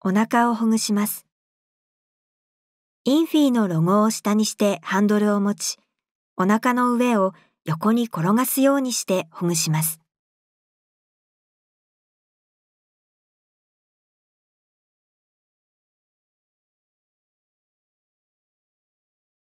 お腹をほぐします。インフィーのロゴを下にしてハンドルを持ち、お腹の上を横に転がすようにしてほぐします。